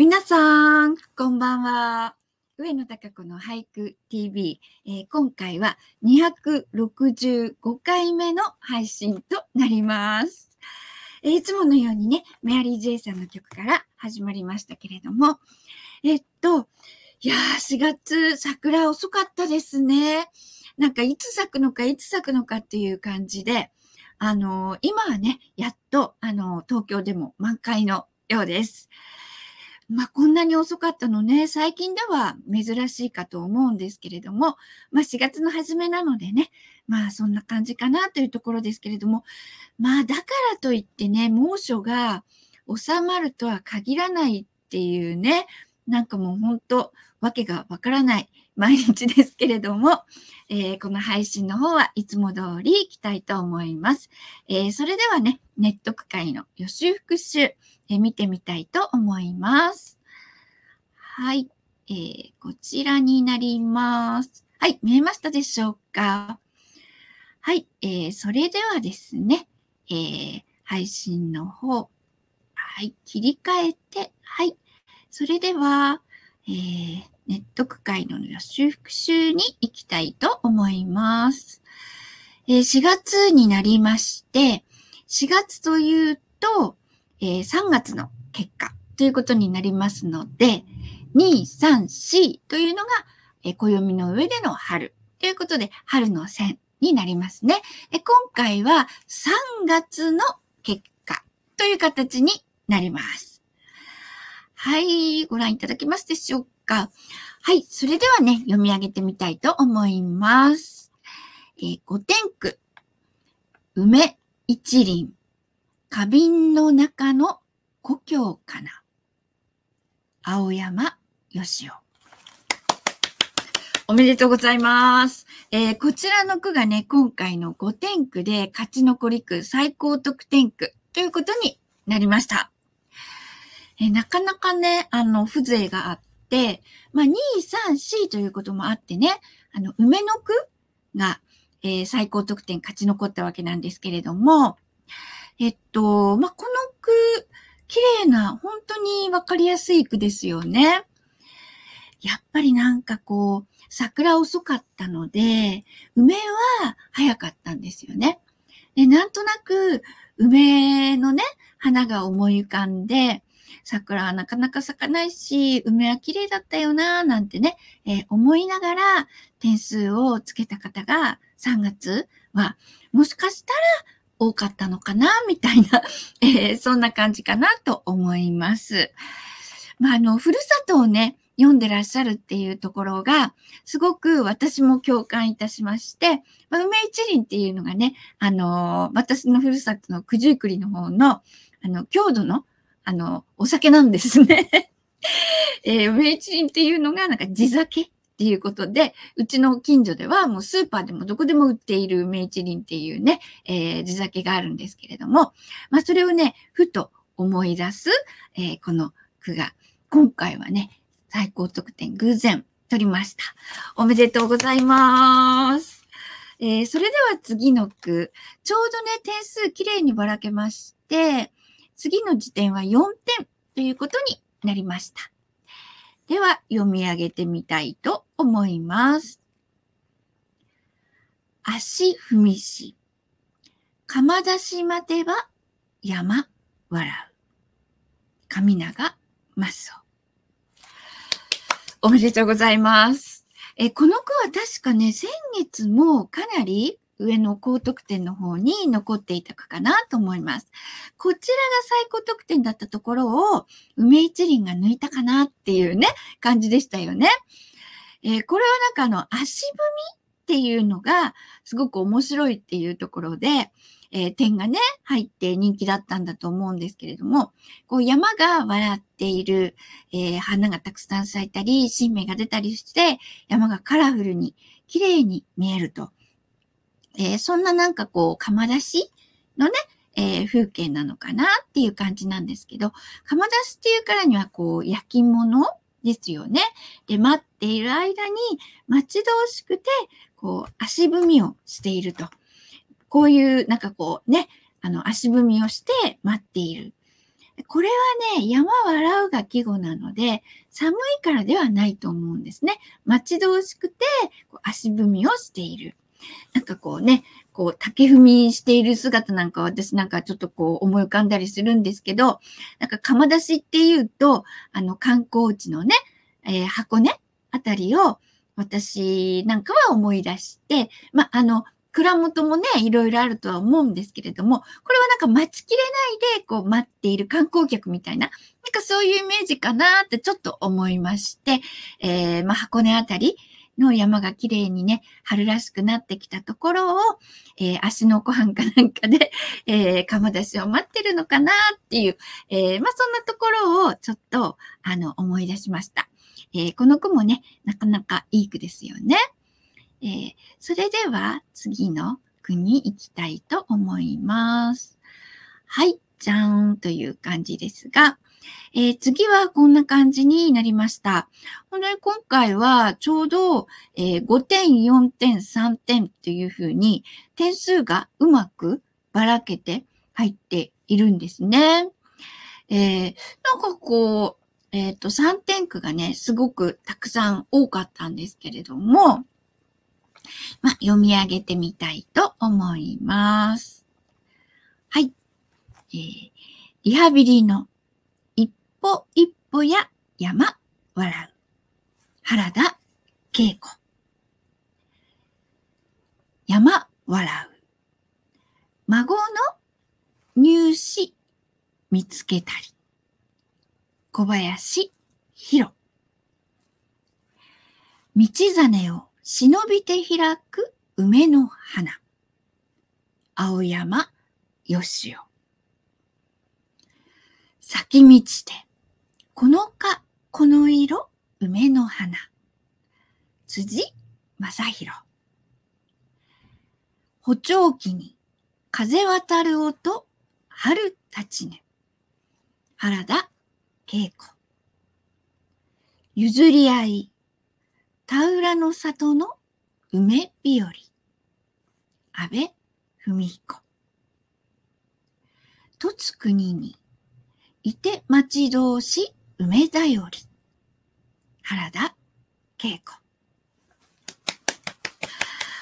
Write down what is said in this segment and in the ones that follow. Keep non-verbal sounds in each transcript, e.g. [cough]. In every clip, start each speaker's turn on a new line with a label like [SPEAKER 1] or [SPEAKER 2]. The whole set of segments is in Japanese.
[SPEAKER 1] 皆さん、こんばんは。上野隆子の俳句 TV、えー、今回は265回目の配信となります。えー、いつものようにね、メアリー・ジェイさんの曲から始まりましたけれども、えっと、いやー、4月桜遅かったですね。なんかいつ咲くのかいつ咲くのかっていう感じで、あのー、今はね、やっと、あのー、東京でも満開のようです。まあ、こんなに遅かったのね、最近では珍しいかと思うんですけれども、まあ、4月の初めなのでね、まあ、そんな感じかなというところですけれども、まあ、だからといってね、猛暑が収まるとは限らないっていうね、なんかもう本当、わけがわからない毎日ですけれども、えー、この配信の方はいつも通り行きたいと思います。えー、それではね、ネット区会の予習復習、えー、見てみたいと思います。はい、えー、こちらになります。はい、見えましたでしょうかはい、えー、それではですね、えー、配信の方、はい、切り替えて、はい、それでは、えー、ネット区会の予習復習に行きたいと思います。えー、4月になりまして、4月というと、えー、3月の結果ということになりますので、2、3、4というのが、えー、暦の上での春ということで、春の線になりますね。え今回は3月の結果という形になります。はい、ご覧いただけますでしょうか。はい、それではね、読み上げてみたいと思います。えー、五点句。梅一輪。花瓶の中の故郷かな。青山よしお。おめでとうございます。えー、こちらの句がね、今回の5点句で勝ち残り句最高得点句ということになりました。えなかなかね、あの、風情があって、まあ、2、3、4ということもあってね、あの、梅の句が、えー、最高得点勝ち残ったわけなんですけれども、えっと、まあ、この句、綺麗な、本当にわかりやすい句ですよね。やっぱりなんかこう、桜遅かったので、梅は早かったんですよね。で、なんとなく、梅のね、花が思い浮かんで、桜はなかなか咲かないし、梅は綺麗だったよな、なんてね、えー、思いながら点数をつけた方が3月は、もしかしたら多かったのかな、みたいな、[laughs] えー、そんな感じかなと思います。まあ、あの、ふるさとをね、読んでらっしゃるっていうところが、すごく私も共感いたしまして、まあ、梅一輪っていうのがね、あのー、私のふるさとの九十九里の方の、あの、郷土のあの、お酒なんですね。[laughs] えー、一輪っていうのが、なんか地酒っていうことで、うちの近所ではもうスーパーでもどこでも売っている梅一輪っていうね、えー、地酒があるんですけれども、まあそれをね、ふと思い出す、えー、この句が、今回はね、最高得点偶然取りました。おめでとうございます。えー、それでは次の句。ちょうどね、点数きれいにばらけまして、次の時点は4点ということになりました。では、読み上げてみたいと思います。足踏みし、釜出し待てば山笑う。神長マッソ。おめでとうございます。え、この句は確かね、先月もかなり上の高得点の方に残っていたかなと思います。こちらが最高得点だったところを梅一輪が抜いたかなっていうね、感じでしたよね。えー、これはなんかあの足踏みっていうのがすごく面白いっていうところで、えー、点がね、入って人気だったんだと思うんですけれども、こう山が笑っている、えー、花がたくさん咲いたり、新芽が出たりして、山がカラフルに、綺麗に見えると。えー、そんななんかこう、釜出しのね、えー、風景なのかなっていう感じなんですけど、釜出しっていうからにはこう、焼き物ですよね。で、待っている間に待ち遠しくて、こう、足踏みをしていると。こういう、なんかこうね、あの、足踏みをして待っている。これはね、山笑うが季語なので、寒いからではないと思うんですね。待ち遠しくて、足踏みをしている。なんかこうね、こう、竹踏みしている姿なんか私なんかちょっとこう思い浮かんだりするんですけど、なんか釜出しっていうと、あの観光地のね、えー、箱根あたりを私なんかは思い出して、まあ、の、蔵元もね、いろいろあるとは思うんですけれども、これはなんか待ちきれないで、こう待っている観光客みたいな、なんかそういうイメージかなってちょっと思いまして、えー、ま箱根あたりの山が綺麗にね、春らしくなってきたところを、えー、足のご飯かなんかで、えー、釜出しを待ってるのかなっていう、えー、まあ、そんなところをちょっと、あの、思い出しました。えこの句もね、なかなかいい句ですよね。えそれでは、次の句に行きたいと思います。はい、じゃーんという感じですが、えー、次はこんな感じになりました。本当に今回はちょうど、えー、5点、4点、3点っていうふうに点数がうまくばらけて入っているんですね。えー、なんかこう、えっ、ー、と、3点区がね、すごくたくさん多かったんですけれども、ま読み上げてみたいと思います。はい。えー、リハビリの歩一歩や山、笑う。原田恵子。山、笑う。孫の入試、見つけたり。小林、ひろ。道真を忍びて開く梅の花。青山よしお。先道で。このか、この色、梅の花。辻正宏。補聴器に風渡る音、春立ちぬ。原田恵子。譲り合い、田浦の里の梅日和。安倍文彦。とつ国に、いて町同士梅だより。原田恵子。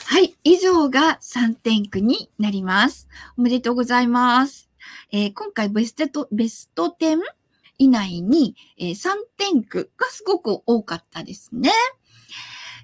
[SPEAKER 1] はい、以上が3点区になります。おめでとうございます。えー、今回ベスト、ベスト10以内に、えー、3点区がすごく多かったですね。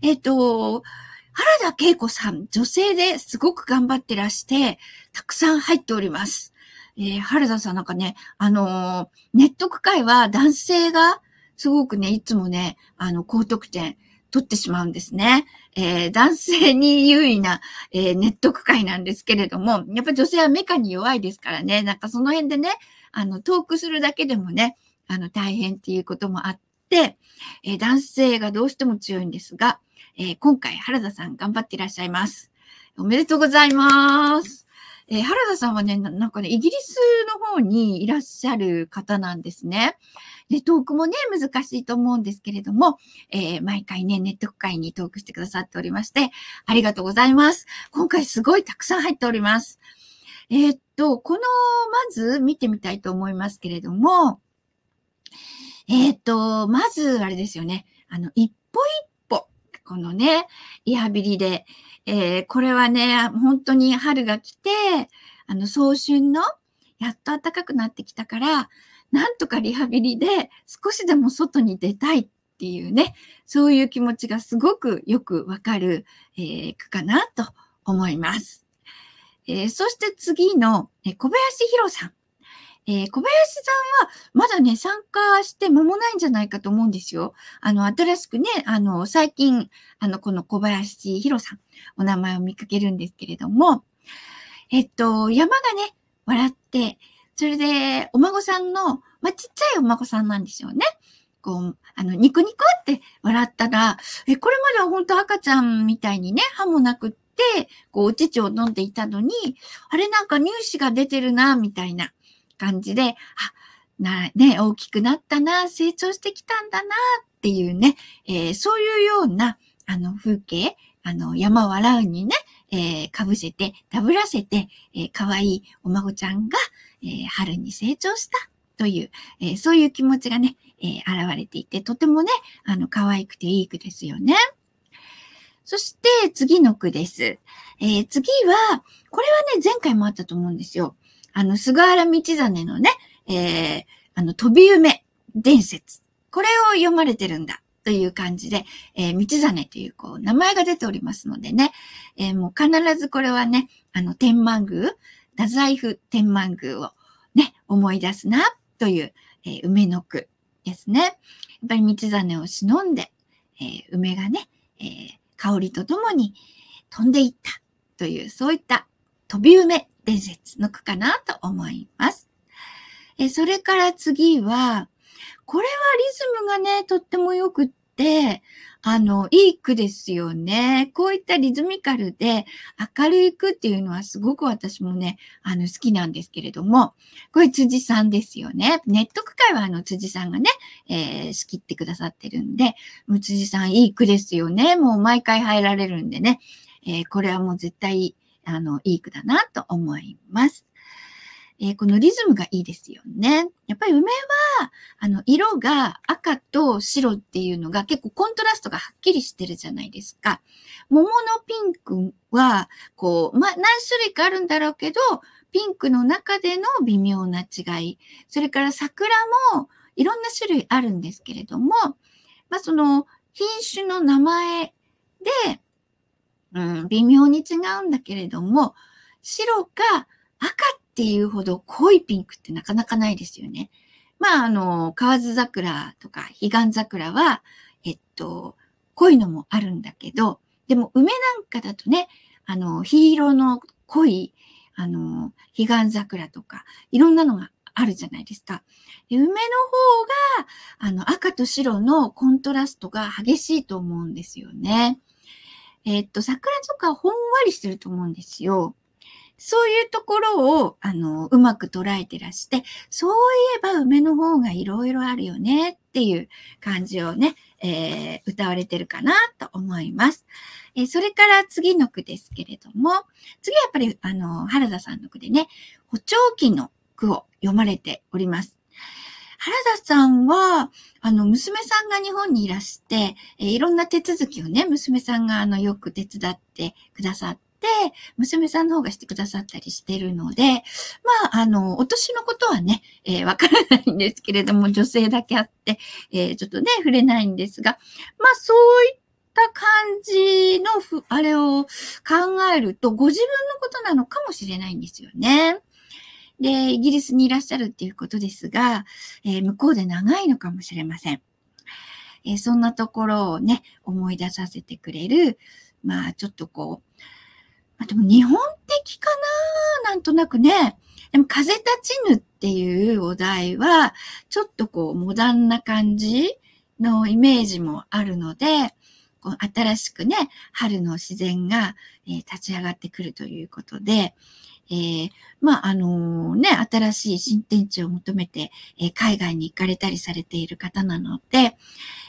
[SPEAKER 1] えっ、ー、と、原田恵子さん、女性ですごく頑張ってらして、たくさん入っております。えー、原田さんなんかね、あのー、ネット区会は男性がすごくね、いつもね、あの、高得点取ってしまうんですね。えー、男性に優位な、えー、ネット区会なんですけれども、やっぱ女性はメカに弱いですからね、なんかその辺でね、あの、トークするだけでもね、あの、大変っていうこともあって、えー、男性がどうしても強いんですが、え今回原田さん頑張っていらっしゃいます。おめでとうございます。えー、原田さんはねな、なんかね、イギリスの方にいらっしゃる方なんですね。で、トークもね、難しいと思うんですけれども、えー、毎回ね、ネット会にトークしてくださっておりまして、ありがとうございます。今回すごいたくさん入っております。えー、っと、この、まず見てみたいと思いますけれども、えっと、まず、あれですよね。あの、一歩一歩、このね、リハビリで、えー、これはね、本当に春が来て、あの、早春の、やっと暖かくなってきたから、なんとかリハビリで少しでも外に出たいっていうね、そういう気持ちがすごくよくわかる、えー、句かなと思います。えー、そして次の、え小林博さん。えー、小林さんはまだね、参加して間もないんじゃないかと思うんですよ。あの、新しくね、あの、最近、あの、この小林弘さん、お名前を見かけるんですけれども、えっと、山がね、笑って、それで、お孫さんの、まあ、ちっちゃいお孫さんなんですよね。こう、あの、ニコニコって笑ったら、え、これまでは本当赤ちゃんみたいにね、歯もなくって、こう、お乳を飲んでいたのに、あれなんか乳歯が出てるな、みたいな。感じで、あ、な、ね、大きくなったな、成長してきたんだな、っていうね、えー、そういうような、あの、風景、あの、山を洗うにね、えー、かぶせて、ダブらせて、え可、ー、愛いお孫ちゃんが、え春に成長したという、えそういう気持ちがね、え現れていて、とてもね、あの、可愛くていい句ですよね。そして、次の句です。え次は、これはね、前回もあったと思うんですよ。あの、菅原道真のね、えー、あの、飛び夢伝説。これを読まれてるんだ。という感じで、えー、道真という、こう、名前が出ておりますのでね、えー、もう必ずこれはね、あの、天満宮、太宰府天満宮をね、思い出すな、という、えー、梅の句ですね。やっぱり道真を忍んで、えー、梅がね、えー、香りとともに飛んでいったという、そういった飛び梅伝説の句かなと思います。えそれから次は、これはリズムがね、とっても良くって、あの、いい句ですよね。こういったリズミカルで明るい句っていうのはすごく私もね、あの好きなんですけれども、これ辻さんですよね。ネット区会はあの辻さんがね、えー、仕切ってくださってるんで、もう辻さんいい句ですよね。もう毎回入られるんでね、えー、これはもう絶対あの、いい句だなと思います。えー、このリズムがいいですよね。やっぱり梅は、あの、色が赤と白っていうのが結構コントラストがはっきりしてるじゃないですか。桃のピンクは、こう、ま何種類かあるんだろうけど、ピンクの中での微妙な違い。それから桜もいろんな種類あるんですけれども、まあ、その品種の名前で、うん、微妙に違うんだけれども、白か赤っていうほど濃いピンクってなかなかないですよね。まあ、あの、河津桜とか彼岸桜は、えっと、濃いのもあるんだけど、でも梅なんかだとね、あの、黄色の濃い、あの、彼岸桜とか、いろんなのがあるじゃないですか。で梅の方が、あの、赤と白のコントラストが激しいと思うんですよね。えっ、ー、と、桜とかほんわりしてると思うんですよ。そういうところを、あの、うまく捉えてらして、そういえば梅の方がいろいろあるよねっていう感じをね、えー、歌われてるかなと思います。えー、それから次の句ですけれども、次はやっぱり、あの、原田さんの句でね、補聴器の句を読まれております。原田さんは、あの、娘さんが日本にいらして、えいろんな手続きをね、娘さんが、あの、よく手伝ってくださって、娘さんの方がしてくださったりしてるので、まあ、あの、お年のことはね、えわ、ー、からないんですけれども、女性だけあって、えー、ちょっとね、触れないんですが、まあ、そういったた感じのふ、あれを考えると、ご自分のことなのかもしれないんですよね。で、イギリスにいらっしゃるっていうことですが、えー、向こうで長いのかもしれません。えー、そんなところをね、思い出させてくれる、まあちょっとこう、まあ、でも日本的かななんとなくね。でも、風立ちぬっていうお題は、ちょっとこう、モダンな感じのイメージもあるので、こう新しくね、春の自然が、えー、立ち上がってくるということで、えー、まあ、あのー、ね、新しい新天地を求めて、えー、海外に行かれたりされている方なので、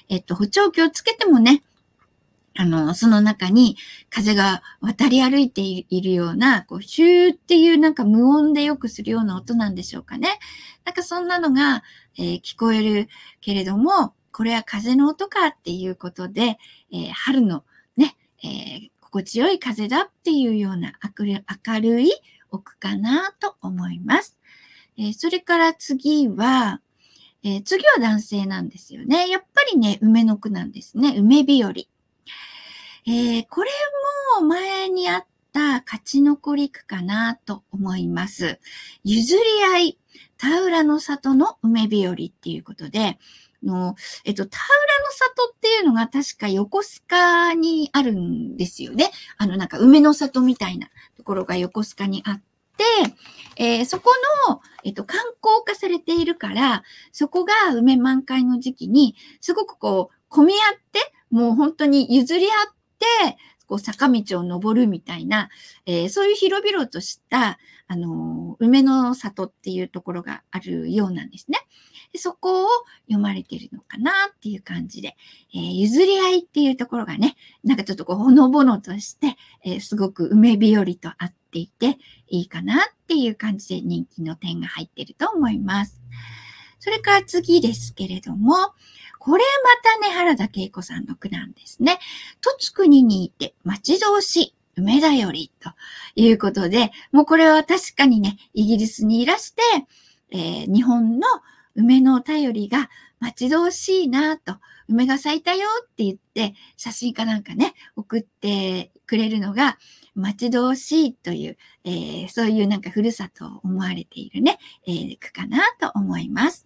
[SPEAKER 1] えっと、補聴器をつけてもね、あの、その中に風が渡り歩いているような、こう、シューっていうなんか無音でよくするような音なんでしょうかね。なんかそんなのが、えー、聞こえるけれども、これは風の音かっていうことで、えー、春のね、えー、心地よい風だっていうような明るいおくかなと思います。えー、それから次は、えー、次は男性なんですよね。やっぱりね、梅の句なんですね。梅日和。えー、これも前にあった勝ち残り句かなと思います。譲り合い、田浦の里の梅日和っていうことで、の、えっと、田浦の里っていうのが確か横須賀にあるんですよね。あの、なんか梅の里みたいなところが横須賀にあって、えー、そこの、えっと、観光化されているから、そこが梅満開の時期に、すごくこう、混み合って、もう本当に譲り合って、こう坂道を登るみたいな、えー、そういう広々とした、あのー、梅の里っていうところがあるようなんですね。でそこを読まれてるのかなっていう感じで、えー、譲り合いっていうところがね、なんかちょっとこう、ほのぼのとして、えー、すごく梅日和と合っていて、いいかなっていう感じで人気の点が入ってると思います。それから次ですけれども、これまたね、原田恵子さんの句なんですね。とつ国にいて、町同士、梅だより、ということで、もうこれは確かにね、イギリスにいらして、えー、日本の梅のお便りが待ち遠しいなと、梅が咲いたよって言って、写真かなんかね、送ってくれるのが、待ち遠しいという、えー、そういうなんかふるさとを思われているね、えー、句かなと思います。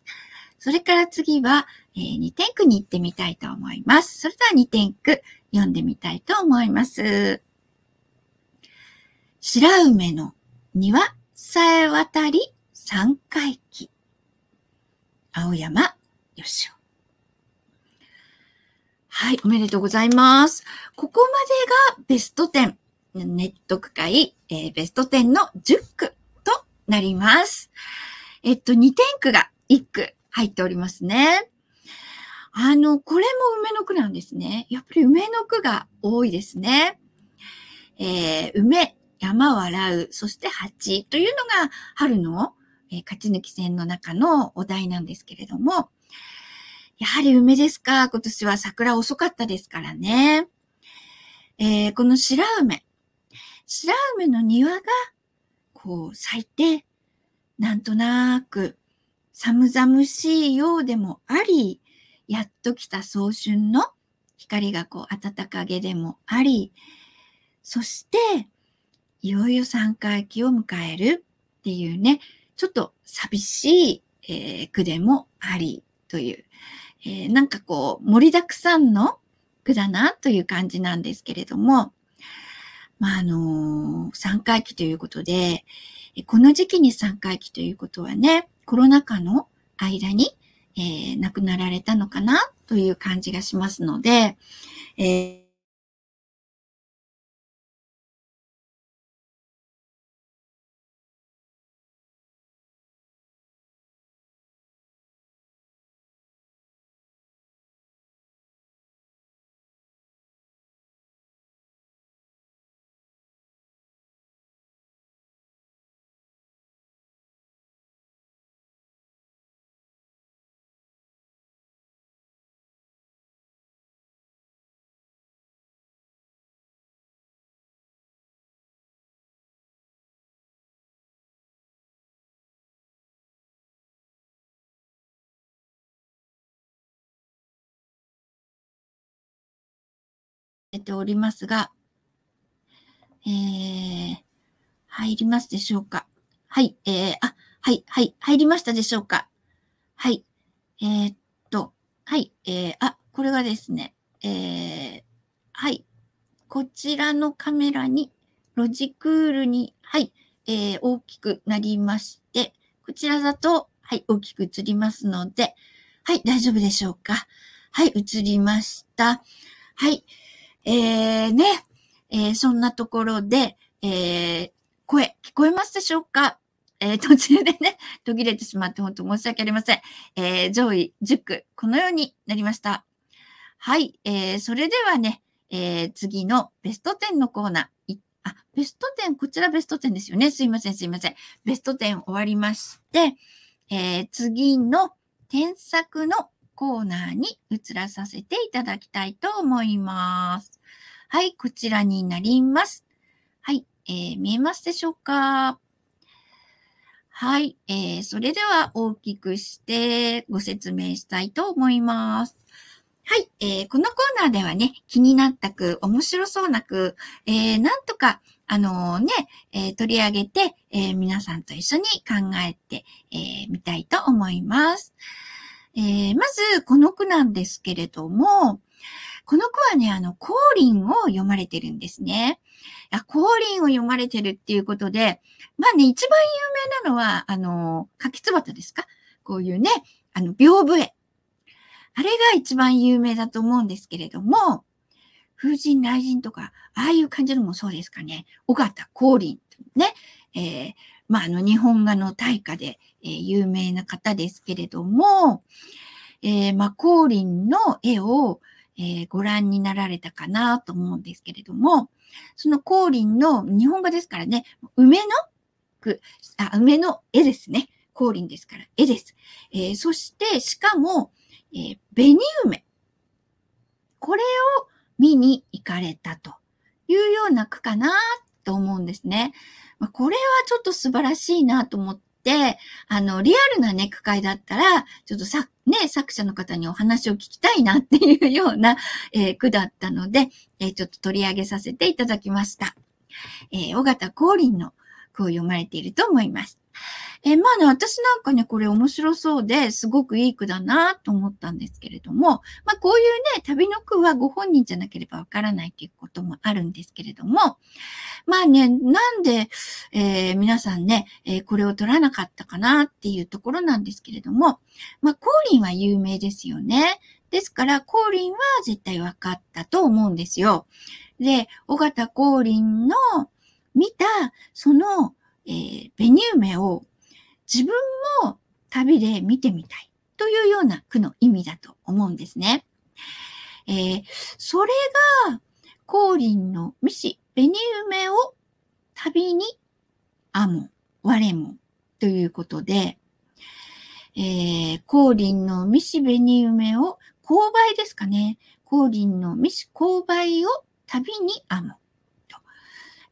[SPEAKER 1] それから次は、えー、二点句に行ってみたいと思います。それでは二点句、読んでみたいと思います。白梅の庭さえ渡り三回忌。青山よしお。はい、おめでとうございます。ここまでがベスト10、ネット区会、えー、ベスト10の10区となります。えっと、2点区が1区入っておりますね。あの、これも梅の句なんですね。やっぱり梅の句が多いですね。えー、梅、山笑う、そして蜂というのが春のえ勝ち抜き戦の中のお題なんですけれども、やはり梅ですか今年は桜遅かったですからね。えー、この白梅。白梅の庭が、こう咲いて、なんとなく寒々しいようでもあり、やっと来た早春の光がこう暖かげでもあり、そして、いよいよ3回忌を迎えるっていうね、ちょっと寂しい、えー、句でもありという、えー、なんかこう盛りだくさんの句だなという感じなんですけれども、まあ、あのー、三回忌ということで、この時期に三回忌ということはね、コロナ禍の間に、えー、亡くなられたのかなという感じがしますので、えておりますが、えー、入りますでしょうかはい、えー、あ、はい、はい、入りましたでしょうかはい、えー、っと、はい、えー、あ、これがですね、えー、はい、こちらのカメラに、ロジクールに、はい、えー、大きくなりまして、こちらだと、はい、大きく映りますので、はい、大丈夫でしょうかはい、映りました。はい。えー、ね、えー、そんなところで、えー、声、聞こえますでしょうかえー、途中でね、[laughs] 途切れてしまって本当申し訳ありません。えー、上位10句、このようになりました。はい、えー、それではね、えー、次のベスト10のコーナー。あ、ベスト10、こちらベスト10ですよね。すいません、すいません。ベスト10終わりまして、えー、次の添削のコーナーに移らさせていただきたいと思います。はい、こちらになります。はい、えー、見えますでしょうかはい、えー、それでは大きくしてご説明したいと思います。はい、えー、このコーナーではね、気になったく、面白そうなく、えー、なんとか、あのー、ね、えー、取り上げて、え皆さんと一緒に考えてみ、えー、たいと思います。えー、まず、この句なんですけれども、この句はね、あの、降臨を読まれてるんですね。降臨を読まれてるっていうことで、まあね、一番有名なのは、あの、柿たですかこういうね、あの、屏風絵。あれが一番有名だと思うんですけれども、風神雷神とか、ああいう感じのもそうですかね。尾形降臨ね、えー、まあ、あの、日本画の大家で、え有名な方ですけれども、えー、マコーリンの絵を、えー、ご覧になられたかなと思うんですけれども、そのコーリンの日本語ですからね、梅の句、あ、梅の絵ですね。コーリンですから、絵です。えー、そして、しかも、えー、紅梅。これを見に行かれたというような句かなと思うんですね。まこれはちょっと素晴らしいなと思って、、あの、リアルなね、句会だったら、ちょっとさ、ね、作者の方にお話を聞きたいなっていうような、[laughs] えー、句だったので、えー、ちょっと取り上げさせていただきました。えー、尾形光琳の句を読まれていると思います。えまあね、私なんかね、これ面白そうですごくいい句だなと思ったんですけれども、まあこういうね、旅の句はご本人じゃなければわからないということもあるんですけれども、まあね、なんで、えー、皆さんね、えー、これを取らなかったかなっていうところなんですけれども、まあ、コーリンは有名ですよね。ですから、コーリンは絶対わかったと思うんですよ。で、尾形コーリンの見た、その、えー、ベニュー名を自分も旅で見てみたいというような句の意味だと思うんですね。えー、それが、光琳の三子、紅梅を旅に、あも、我も、ということで、えー、光輪の未死、紅梅を旅に編む、我もということでえー光琳の未死、紅梅を勾配ですかね。光輪の未死、勾配を旅に編む。と。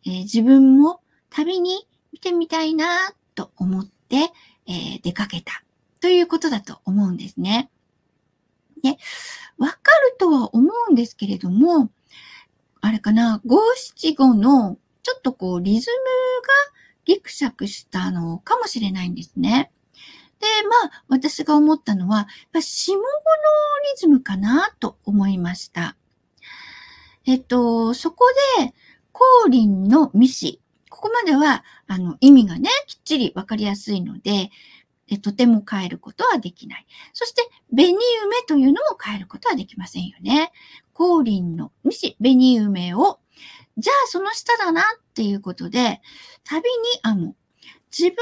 [SPEAKER 1] え自分も旅に見てみたいな、と思って、えー、出かけたということだと思うんですね。ね、わかるとは思うんですけれども、あれかな、五七五のちょっとこうリズムがギクシャクしたのかもしれないんですね。で、まあ、私が思ったのは、下五のリズムかなと思いました。えっと、そこで、降臨の未死ここまでは、あの、意味がね、きっちりわかりやすいので、えとても変えることはできない。そして、紅梅というのも変えることはできませんよね。降臨の西、紅梅を、じゃあその下だなっていうことで、旅にあの、自分が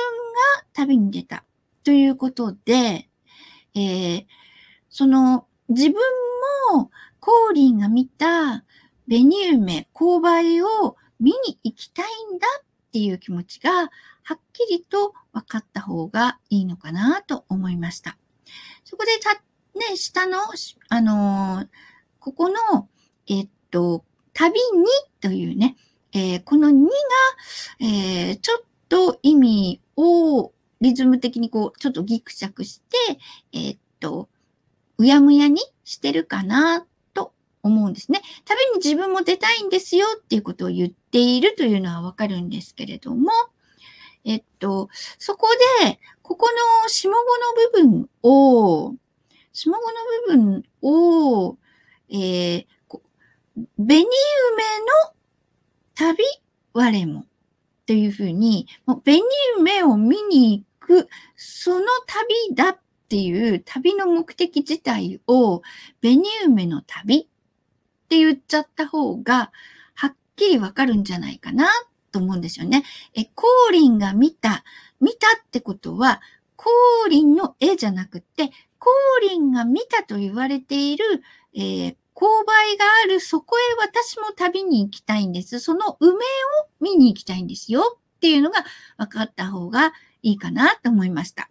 [SPEAKER 1] 旅に出たということで、えー、その自分も降臨が見た紅梅、勾配を見に行きたいんだっていう気持ちがはっきりと分かった方がいいのかなと思いました。そこでた、ね、下の、あのー、ここの、えっと、旅にというね、えー、この2が、えー、ちょっと意味をリズム的にこう、ちょっとギクシャクして、えっと、うやむやにしてるかな思うんですね。旅に自分も出たいんですよっていうことを言っているというのはわかるんですけれども、えっと、そこで、ここの下語の部分を、下語の部分を、えー、紅梅の旅我もというふうに、もう紅梅を見に行く、その旅だっていう旅の目的自体を、紅梅の旅って言っちゃった方が、はっきりわかるんじゃないかなと思うんですよね。え、コーリンが見た、見たってことは、コーリンの絵じゃなくて、コーリンが見たと言われている、えー、勾配がある、そこへ私も旅に行きたいんです。その梅を見に行きたいんですよっていうのが分かった方がいいかなと思いました。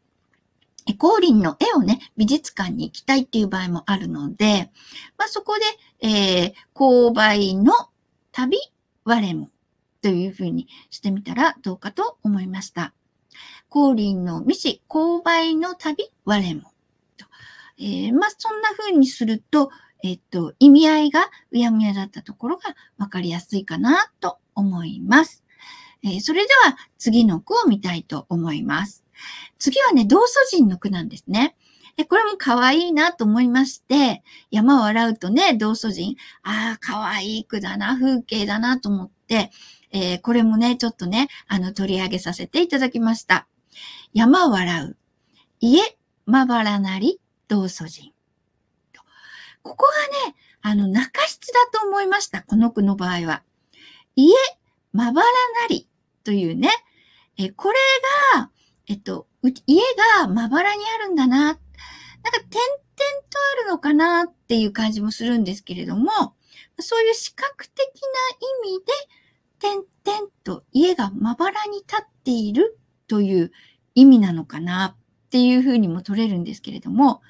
[SPEAKER 1] コーリンの絵をね、美術館に行きたいっていう場合もあるので、まあ、そこで、えー、勾配の旅、我も、というふうにしてみたらどうかと思いました。降臨の未知、勾配の旅、我も。とえー、まあ、そんな風にすると、えっと、意味合いがうやむやだったところが分かりやすいかなと思います。えー、それでは次の句を見たいと思います。次はね、同祖人の句なんですね。で、これも可愛いなと思いまして、山を洗うとね、道祖人、ああ、可愛い句だな、風景だなと思って、えー、これもね、ちょっとね、あの、取り上げさせていただきました。山を洗う。家、まばらなり、道祖人。ここがね、あの、中室だと思いました。この句の場合は。家、まばらなりというね、えこれが、えっと、家がまばらにあるんだななんか点々とあるのかなっていう感じもするんですけれども、そういう視覚的な意味で、点々と家がまばらに立っているという意味なのかなっていうふうにも取れるんですけれども、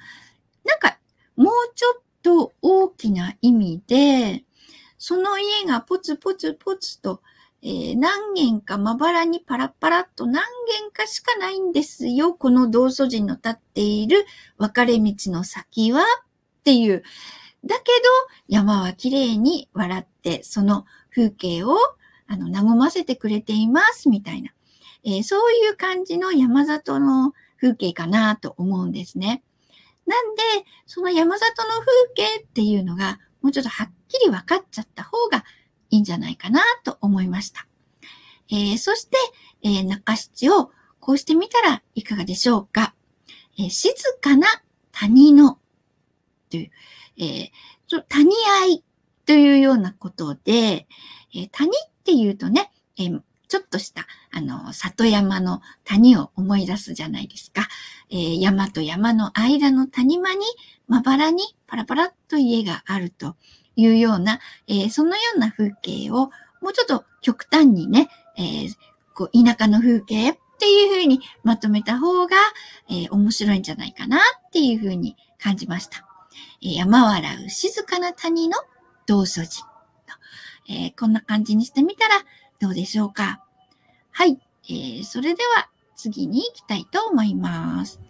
[SPEAKER 1] なんかもうちょっと大きな意味で、その家がポツポツポツとえー、何軒かまばらにパラパラっと何軒かしかないんですよ。この道祖人の立っている分かれ道の先はっていう。だけど、山は綺麗に笑って、その風景をあの和ませてくれています、みたいな、えー、そういう感じの山里の風景かなと思うんですね。なんで、その山里の風景っていうのが、もうちょっとはっきり分かっちゃった方がいいんじゃないかなと思いました。えー、そして、えー、中七をこうしてみたらいかがでしょうか。えー、静かな谷のという、えー、谷合というようなことで、えー、谷っていうとね、えー、ちょっとした、あの、里山の谷を思い出すじゃないですか。えー、山と山の間の谷間に、まばらにパラパラっと家があるというような、えー、そのような風景をもうちょっと極端にね、えー、こう田舎の風景っていう風にまとめた方が、えー、面白いんじゃないかなっていう風に感じました。えー、山笑う静かな谷の道祖寺えー、こんな感じにしてみたらどうでしょうか。はい。えー、それでは次に行きたいと思います。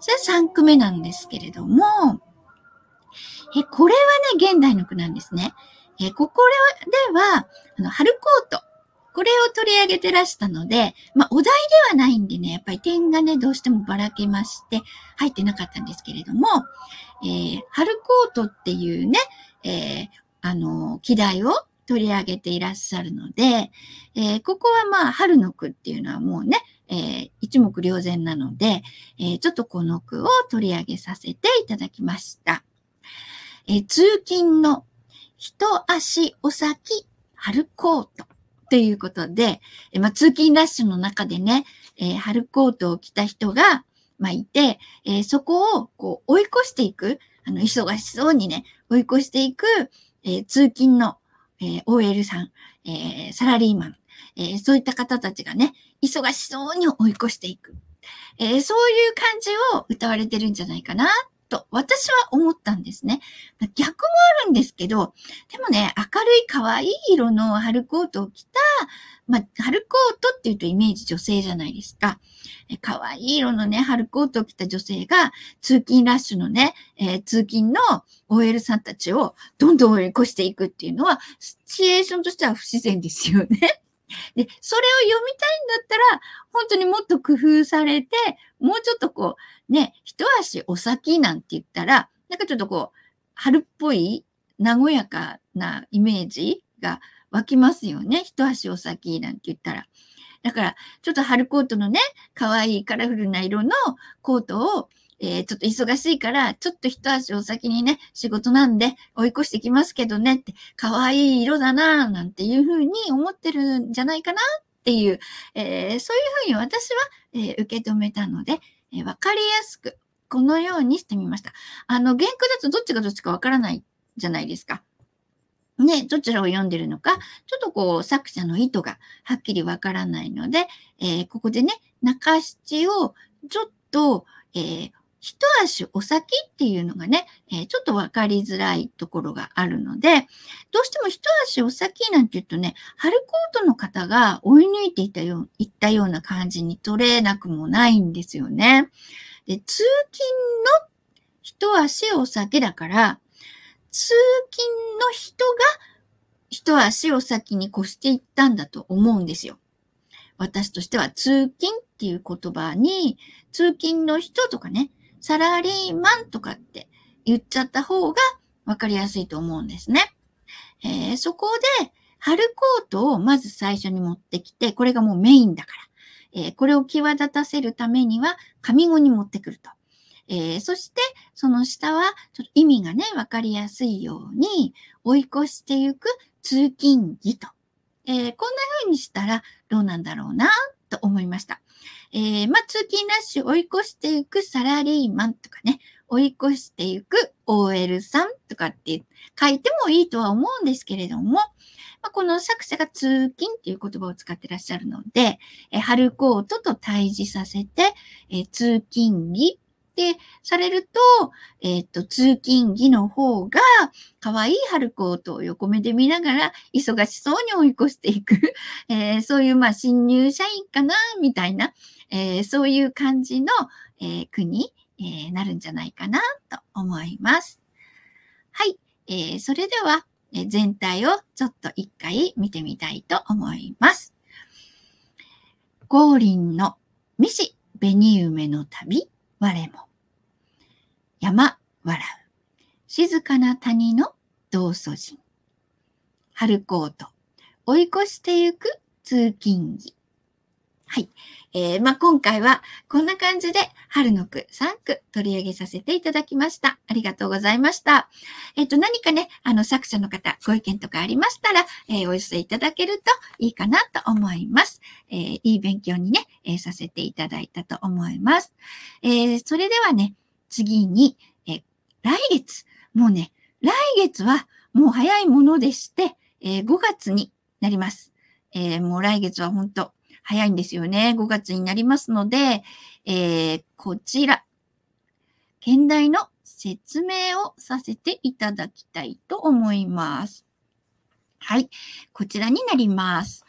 [SPEAKER 1] じゃあ3句目なんですけれども、えこれはね、現代の句なんですね。えここでは、あの、春コート。これを取り上げてらしたので、まあ、お題ではないんでね、やっぱり点がね、どうしてもばらけまして、入ってなかったんですけれども、えー、春コートっていうね、えー、あの、機題を取り上げていらっしゃるので、えー、ここはまあ、春の句っていうのはもうね、えー、一目瞭然なので、えー、ちょっとこの句を取り上げさせていただきました。え通勤の一足お先春コートということで、えまあ、通勤ラッシュの中でね、えー、春コートを着た人が、まあ、いて、えー、そこをこう追い越していく、あの、忙しそうにね、追い越していく、えー、通勤の、え OL さん、えサラリーマン、えそういった方たちがね、忙しそうに追い越していく。えそういう感じを歌われてるんじゃないかなと私は思ったんですね。逆もあるんですけど、でもね、明るい可愛い色の春コートを着た、まあ、春コートっていうとイメージ女性じゃないですか。え可愛い色のね、春コートを着た女性が、通勤ラッシュのね、えー、通勤の OL さんたちをどんどん追い越していくっていうのは、シチュエーションとしては不自然ですよね。で、それを読みたいんだったら、本当にもっと工夫されて、もうちょっとこう、ね、一足お先なんて言ったら、なんかちょっとこう、春っぽい、和やかなイメージが湧きますよね。一足お先なんて言ったら。だから、ちょっと春コートのね、可愛いカラフルな色のコートをえー、ちょっと忙しいから、ちょっと一足お先にね、仕事なんで追い越してきますけどねって、可愛い色だなぁ、なんていうふうに思ってるんじゃないかなっていう、えー、そういうふうに私は、えー、受け止めたので、えー、わかりやすく、このようにしてみました。あの、原句だとどっちがどっちかわからないじゃないですか。ね、どちらを読んでるのか、ちょっとこう、作者の意図がはっきりわからないので、えー、ここでね、中七をちょっと、えー、一足お先っていうのがね、えー、ちょっとわかりづらいところがあるので、どうしても一足お先なんて言うとね、春コートの方が追い抜いていたよういったような感じに取れなくもないんですよね。で通勤の一足お先だから、通勤の人が一足お先に越していったんだと思うんですよ。私としては通勤っていう言葉に、通勤の人とかね、サラリーマンとかって言っちゃった方がわかりやすいと思うんですね。えー、そこで、春コートをまず最初に持ってきて、これがもうメインだから。えー、これを際立たせるためには、上語に持ってくると。えー、そして、その下は、ちょっと意味がね、わかりやすいように、追い越してゆく通勤儀と。えー、こんな風にしたらどうなんだろうなっと思いました。えー、まあ、通勤ラッシュ追い越していくサラリーマンとかね、追い越していく OL さんとかって書いてもいいとは思うんですけれども、まあ、この作者が通勤っていう言葉を使ってらっしゃるので、え春コートと対峙させて、え通勤着で、されると、えっ、ー、と、通勤着の方が、可愛い春子と横目で見ながら、忙しそうに追い越していく、[laughs] えー、そういう、まあ、新入社員かな、みたいな、えー、そういう感じの、え句に、えなるんじゃないかな、と思います。はい。えそれでは、え全体をちょっと一回見てみたいと思います。降臨の、ミシ、紅梅の旅。我も。山笑う。静かな谷の道祖人。春コート。追い越してゆく通勤着。はい。えー、まあ、今回はこんな感じで春の句3句取り上げさせていただきました。ありがとうございました。えっ、ー、と、何かね、あの、作者の方、ご意見とかありましたら、えー、お寄せいただけるといいかなと思います。えー、いい勉強にね、えさせていただいたと思います。えそれではね、次に、え来月、もうね、来月はもう早いものでして、え5月になります。えもう来月は本当早いんですよね。5月になりますので、えー、こちら、現代の説明をさせていただきたいと思います。はい。こちらになります。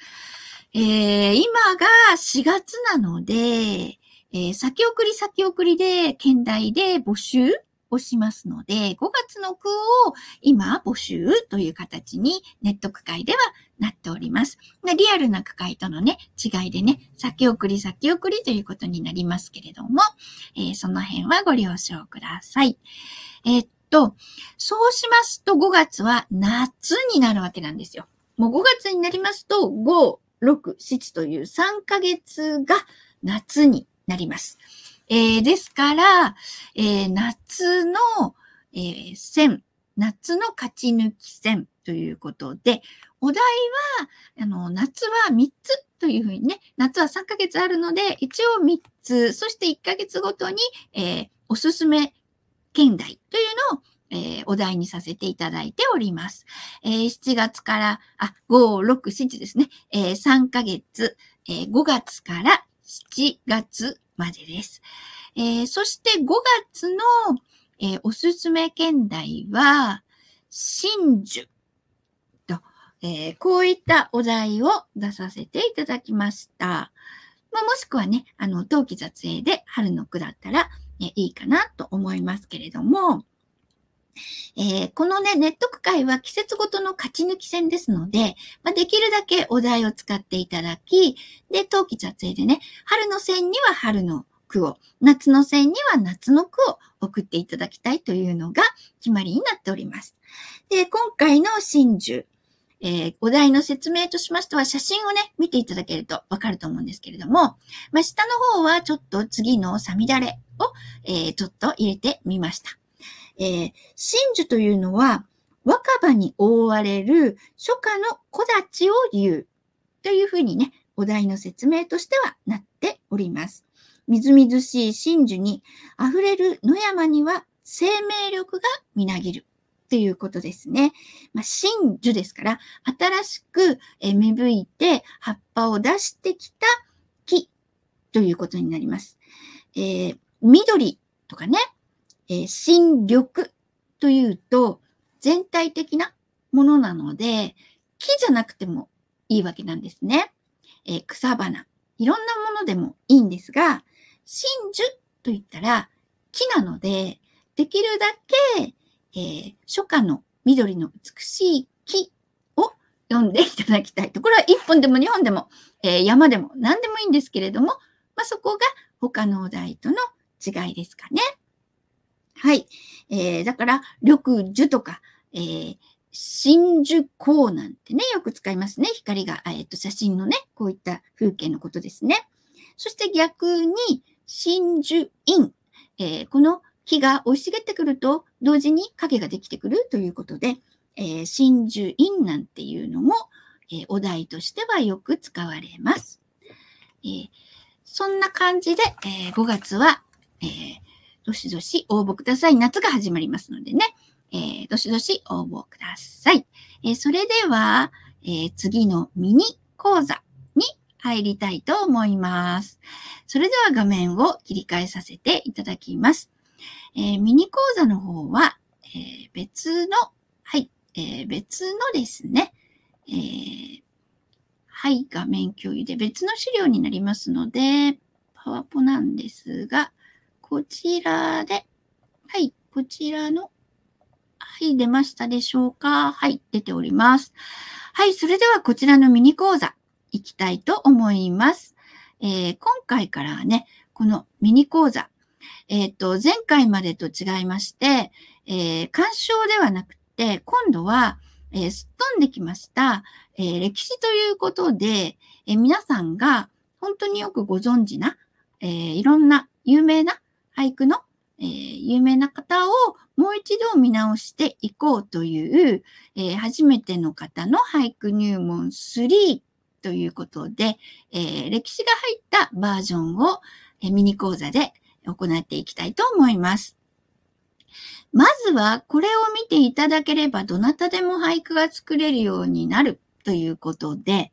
[SPEAKER 1] えー、今が4月なので、えー、先送り先送りで、兼題で募集をしますので、5月の句を今募集という形にネット区会ではなっております。リアルな区会とのね、違いでね、先送り先送りということになりますけれども、えー、その辺はご了承ください。えー、っと、そうしますと5月は夏になるわけなんですよ。もう5月になりますと、5、6、7という3ヶ月が夏になります。えー、ですから、えー、夏の、えー、戦、夏の勝ち抜き戦ということで、お題は、あの、夏は3つというふうにね、夏は3ヶ月あるので、一応3つ、そして1ヶ月ごとに、えー、おすすめ県外というのをえー、お題にさせていただいております。えー、7月から、あ、5、6、7ですね。えー、3ヶ月、え5月から7月までです。えー、そして5月の、えー、おすすめ県内は、真珠と、えー、こういったお題を出させていただきました。まあ、もしくはね、あの、冬季撮影で春の句だったら、ね、いいかなと思いますけれども、えー、このね、ネット区会は季節ごとの勝ち抜き戦ですので、まあ、できるだけお題を使っていただき、で、冬季撮影でね、春の線には春の句を、夏の線には夏の句を送っていただきたいというのが決まりになっております。で、今回の真珠。えー、お題の説明としましては、写真をね、見ていただけるとわかると思うんですけれども、まあ、下の方はちょっと次のサミダレを、えー、ちょっと入れてみました。えー、真珠というのは若葉に覆われる初夏の木立を言う。というふうにね、お題の説明としてはなっております。みずみずしい真珠に溢れる野山には生命力がみなぎるということですね。まあ、真珠ですから、新しく芽吹いて葉っぱを出してきた木ということになります。えー、緑とかね、え新緑というと全体的なものなので、木じゃなくてもいいわけなんですね。えー、草花、いろんなものでもいいんですが、真珠と言ったら木なので、できるだけ、えー、初夏の緑の美しい木を読んでいただきたいと。これは1本でも2本でも、えー、山でも何でもいいんですけれども、まあ、そこが他のお題との違いですかね。はい。えー、だから、緑樹とか、えー、真珠光なんてね、よく使いますね。光が、えっ、ー、と、写真のね、こういった風景のことですね。そして逆に、真珠院。えー、この木が生い茂ってくると、同時に影ができてくるということで、えー、真珠院なんていうのも、えお題としてはよく使われます。えそんな感じで、え5月は、えーどしどし応募ください。夏が始まりますのでね、えー、どしどし応募ください。えー、それでは、えー、次のミニ講座に入りたいと思います。それでは画面を切り替えさせていただきます。えミニ講座の方は、え別の、はい、え別のですね、えー、はい、画面共有で別の資料になりますので、パワポなんですが、こちらで、はい、こちらの、はい、出ましたでしょうかはい、出ております。はい、それではこちらのミニ講座、いきたいと思います。えー、今回からはね、このミニ講座、えっ、ー、と、前回までと違いまして、えー、鑑賞ではなくて、今度は、えー、すっ飛んできました、えー、歴史ということで、えー、皆さんが本当によくご存知な、えー、いろんな有名な俳句の、えー、有名な方をもう一度見直していこうという、えー、初めての方の俳句入門3ということで、えー、歴史が入ったバージョンを、えミニ講座で行っていきたいと思います。まずはこれを見ていただければどなたでも俳句が作れるようになるということで、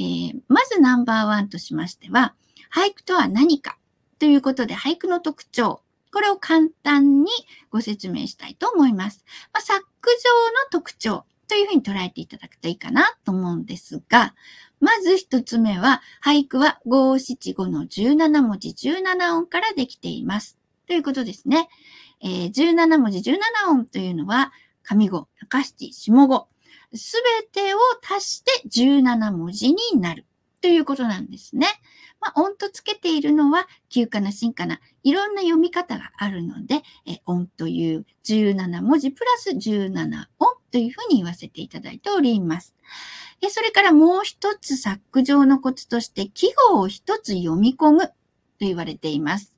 [SPEAKER 1] えー、まずナンバーワンとしましては、俳句とは何かということで、俳句の特徴。これを簡単にご説明したいと思います。まあ、作上の特徴というふうに捉えていただくといいかなと思うんですが、まず一つ目は、俳句は五七五の17文字17音からできています。ということですね。えー、17文字17音というのは、上語、中七、下語、すべてを足して17文字になるということなんですね。まあ、音とつけているのは旧かな新かないろんな読み方があるので、え音という17文字プラス17音というふうに言わせていただいております。えそれからもう一つ作上のコツとして記号を一つ読み込むと言われています。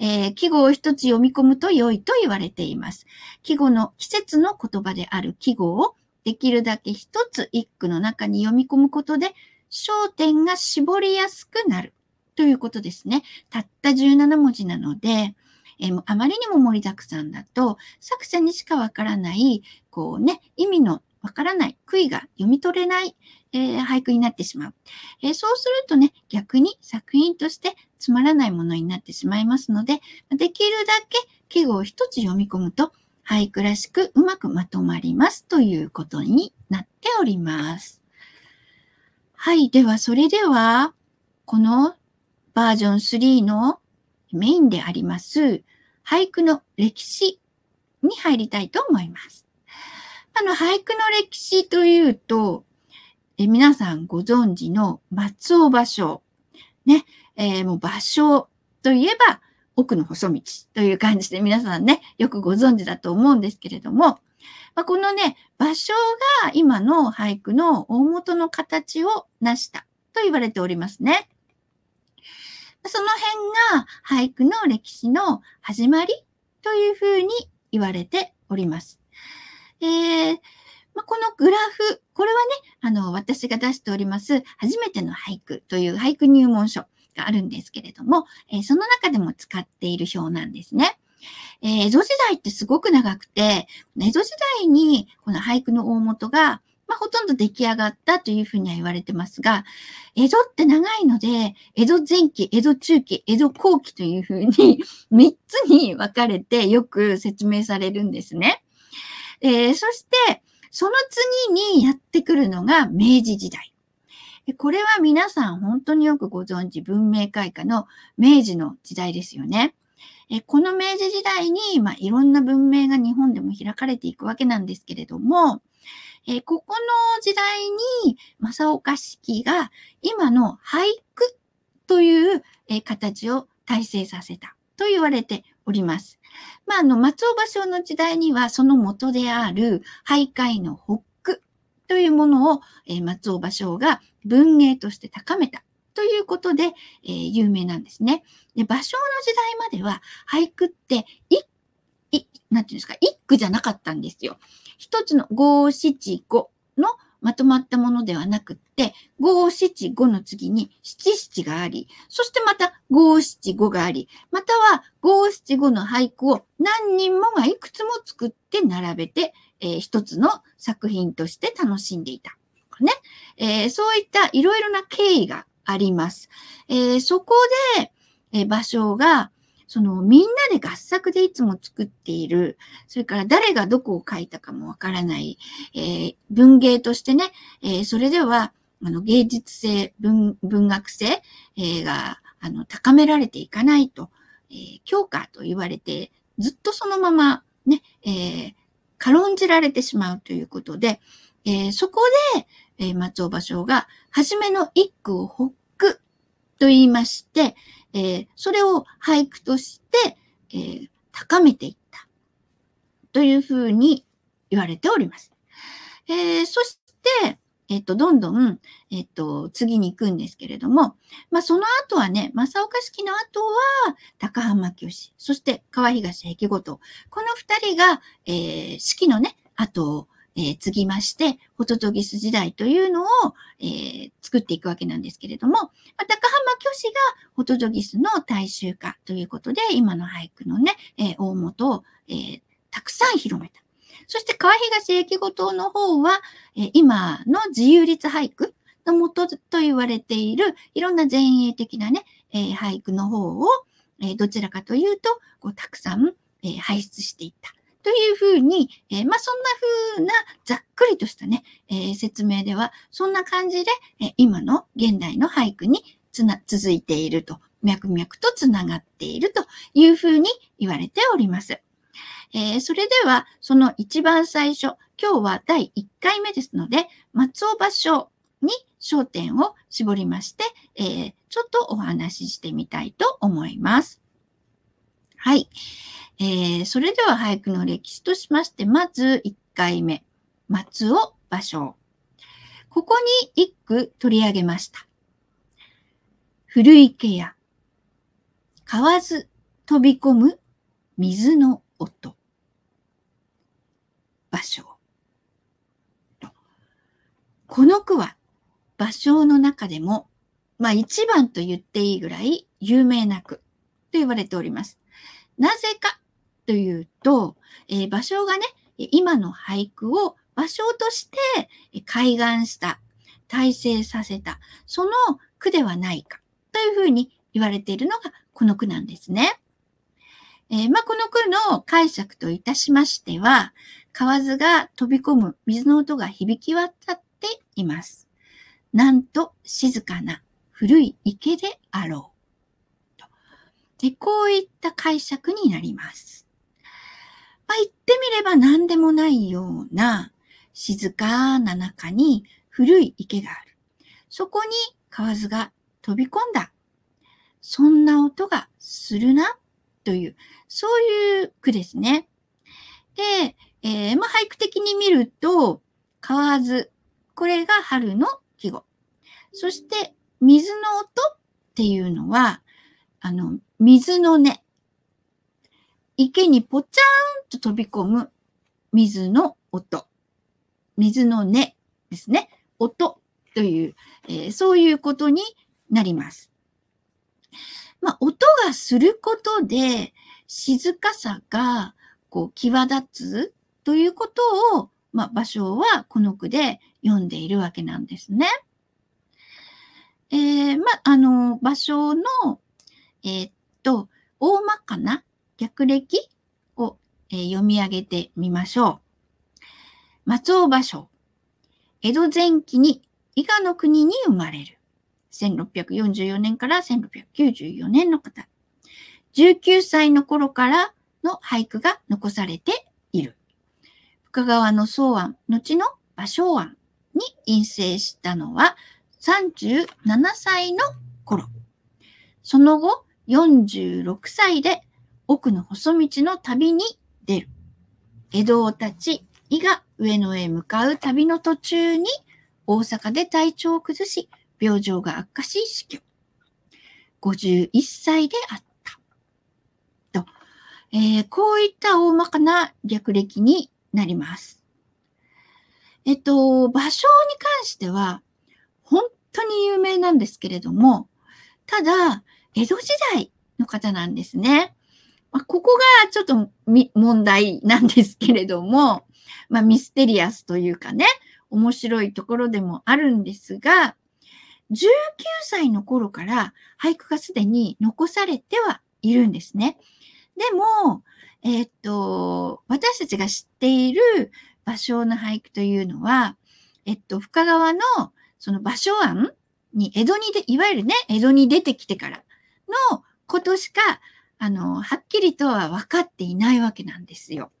[SPEAKER 1] えー、記号を一つ読み込むと良いと言われています。季語の季節の言葉である記号をできるだけ一つ一句の中に読み込むことで焦点が絞りやすくなるということですね。たった17文字なので、えー、あまりにも盛りだくさんだと、作者にしかわからない、こうね、意味のわからない、悔いが読み取れない、えー、俳句になってしまう、えー、そうするとね、逆に作品としてつまらないものになってしまいますので、できるだけ記号を一つ読み込むと、俳句らしくうまくまとまりますということになっております。はい。では、それでは、このバージョン3のメインであります、俳句の歴史に入りたいと思います。あの、俳句の歴史というと、え皆さんご存知の松尾芭蕉。ね、えー、もう芭蕉といえば、奥の細道という感じで皆さんね、よくご存知だと思うんですけれども、まあ、このね、場所が今の俳句の大元の形を成したと言われておりますね。その辺が俳句の歴史の始まりというふうに言われております。えーまあ、このグラフ、これはね、あの、私が出しております、初めての俳句という俳句入門書があるんですけれども、えー、その中でも使っている表なんですね。えー、江戸時代ってすごく長くて、江戸時代にこの俳句の大元が、まあ、ほとんど出来上がったというふうには言われてますが、江戸って長いので、江戸前期、江戸中期、江戸後期というふうに3 [laughs] つに分かれてよく説明されるんですね。えー、そして、その次にやってくるのが明治時代。これは皆さん本当によくご存知、文明開化の明治の時代ですよね。えこの明治時代に、まあ、いろんな文明が日本でも開かれていくわけなんですけれども、えここの時代に正岡式が今の俳句という、え形を体制させたと言われております。まあ、あの、松尾芭蕉の時代にはその元である俳徊の北句というものを、え松尾芭蕉が文芸として高めたということで、えー、有名なんですね。で、芭蕉の時代までは俳句って一、い、なんていうんですか、一句じゃなかったんですよ。一つの五七五のまとまったものではなくって、五七五の次に七七があり、そしてまた五七五があり、または五七五の俳句を何人もがいくつも作って並べて、えー、一つの作品として楽しんでいた。ね。えー、そういったいろいろな経緯があります。えー、そこで、えー、場所が、そのみんなで合作でいつも作っている、それから誰がどこを書いたかもわからない、えー、文芸としてね、えそれではあの芸術性、文学性、えがあの高められていかないと、え強化と言われて、ずっとそのままね、え軽んじられてしまうということで、えそこで、えー、松尾芭蕉が、はじめの一句を発句と言いまして、えー、それを俳句として、えー、高めていったというふうに言われております。えそして、えっと、どんどん、えっと、次に行くんですけれども、まあ、その後はね、正岡式の後は、高浜清、そして川東平家ごと、この二人が、えー、式のね、後をえ継ぎまして、ホトトギス時代というのを、え作っていくわけなんですけれども、まあ、高浜虚子がホトトギスの大衆化ということで、今の俳句のね、え大元を、えたくさん広めた。そして川東駅ごとの方は、え今の自由律俳句の元と言われている、いろんな前衛的なね、え俳句の方を、えどちらかというと、こうたくさん、え排出していった。というふうに、えー、まあ、そんなふうなざっくりとしたね、えー、説明では、そんな感じで、え今の現代の俳句につな、続いていると、脈々とつながっているというふうに言われております。えー、それでは、その一番最初、今日は第1回目ですので、松尾芭蕉に焦点を絞りまして、えー、ちょっとお話ししてみたいと思います。はい。えー、それでは俳句の歴史としまして、まず1回目、松尾芭蕉。ここに一句取り上げました。古池やわず飛び込む水の音。芭蕉。この句は芭蕉の中でも、まあ一番と言っていいぐらい有名な句と言われております。なぜかというと、えー、芭がね、今の俳句を場所として開眼した、体制させた、その句ではないかというふうに言われているのがこの句なんですね。えー、まあ、この句の解釈といたしましては、河津が飛び込む水の音が響き渡っています。なんと静かな古い池であろう。とでこういった解釈になります。まあ、言ってみれば何でもないような静かな中に古い池がある。そこに蛙が飛び込んだ。そんな音がするなという、そういう句ですね。で、えー、まあ、俳句的に見ると、蛙、これが春の季語。そして、水の音っていうのは、あの、水の音、ね、池にぽちゃーんと飛び込む水の音。水の音ですね。音という、えー、そういうことになります。まあ、音がすることで静かさがこう際立つということを、まあ、場所はこの句で読んでいるわけなんですね。えー、まあ、あの、場所の、えー、っと、大まかな略歴を、えー、読み上げてみましょう。松尾芭蕉、江戸前期に伊賀の国に生まれる。1644年から1694年の方。19歳の頃からの俳句が残されている。深川の草案、後の芭蕉案に陰性したのは37歳の頃。その後、46歳で奥の細道の旅に出る。江戸を立ち、伊賀上野へ向かう旅の途中に、大阪で体調を崩し、病状が悪化し死去。51歳であった。と、えー、こういった大まかな略歴になります。えっと、場所に関しては、本当に有名なんですけれども、ただ、江戸時代の方なんですね。まあ、ここがちょっと問題なんですけれども、まあ、ミステリアスというかね、面白いところでもあるんですが、19歳の頃から俳句がすでに残されてはいるんですね。でも、えー、っと、私たちが知っている芭蕉の俳句というのは、えっと、深川のその芭蕉庵に江戸にで、いわゆるね、江戸に出てきてからのことしかあの、はっきりとは分かっていないわけなんですよ。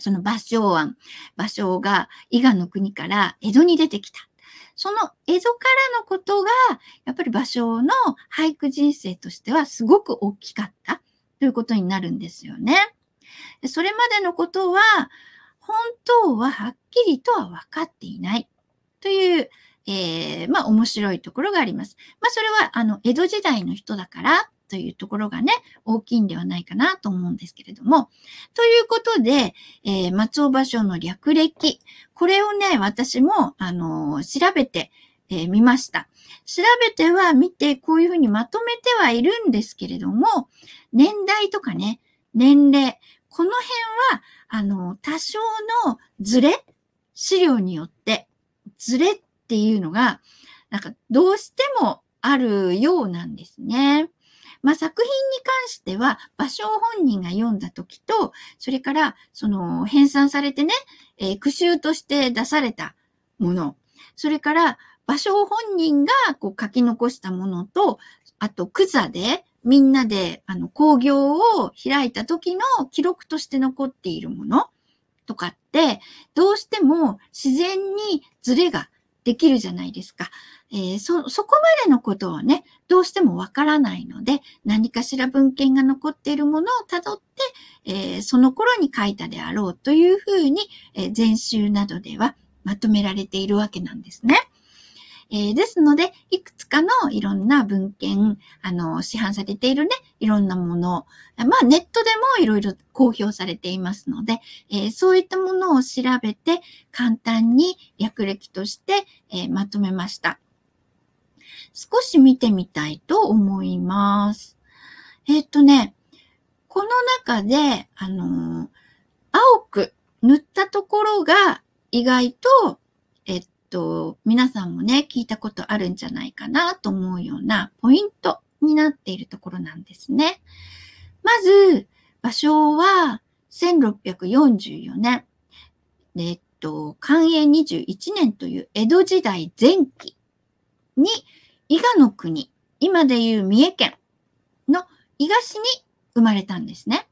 [SPEAKER 1] その芭蕉庵、芭蕉が伊賀の国から江戸に出てきた。その江戸からのことが、やっぱり芭蕉の俳句人生としてはすごく大きかったということになるんですよね。それまでのことは、本当ははっきりとは分かっていないという、えー、まあ面白いところがあります。まあそれはあの江戸時代の人だから、というところがね、大きいんではないかなと思うんですけれども。ということで、えー、松尾芭蕉の略歴。これをね、私も、あのー、調べて、えー、見ました。調べては見て、こういうふうにまとめてはいるんですけれども、年代とかね、年齢、この辺は、あの、多少のズレ、資料によって、ズレっていうのが、なんかどうしてもあるようなんですね。まあ、作品に関しては、場所を本人が読んだ時と、それから、その、編纂されてね、えー、句として出されたもの、それから、場所を本人がこう書き残したものと、あと、クザで、みんなで、あの、工業を開いた時の記録として残っているものとかって、どうしても自然にズレができるじゃないですか。えー、そ、そこまでのことをね、どうしてもわからないので、何かしら文献が残っているものをたどって、えー、その頃に書いたであろうというふうに、えー、前週などではまとめられているわけなんですね。えー、ですので、いくつかのいろんな文献、あの、市販されているね、いろんなもの、まあ、ネットでもいろいろ公表されていますので、えー、そういったものを調べて、簡単に役歴として、えー、まとめました。少し見てみたいと思います。えっ、とね、この中で、あの青く塗ったところが意外と、えっと、皆さんもね、聞いたことあるんじゃないかなと思うようなポイントになっているところなんですね。まず、場所は1644年、えっと、寛永21年という江戸時代前期に伊賀の国、今でいう三重県の伊賀市に生まれたんですね。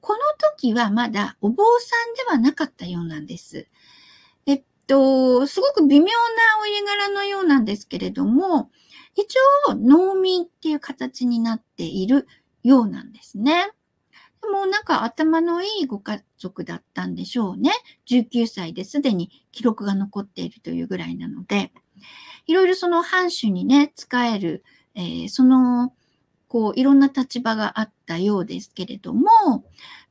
[SPEAKER 1] この時はまだお坊さんではなかったようなんです。と、すごく微妙なお家柄のようなんですけれども、一応農民っていう形になっているようなんですね。でもなんか頭のいいご家族だったんでしょうね。19歳ですでに記録が残っているというぐらいなので、いろいろその藩主にね、使える、えー、その、こう、いろんな立場があったようですけれども、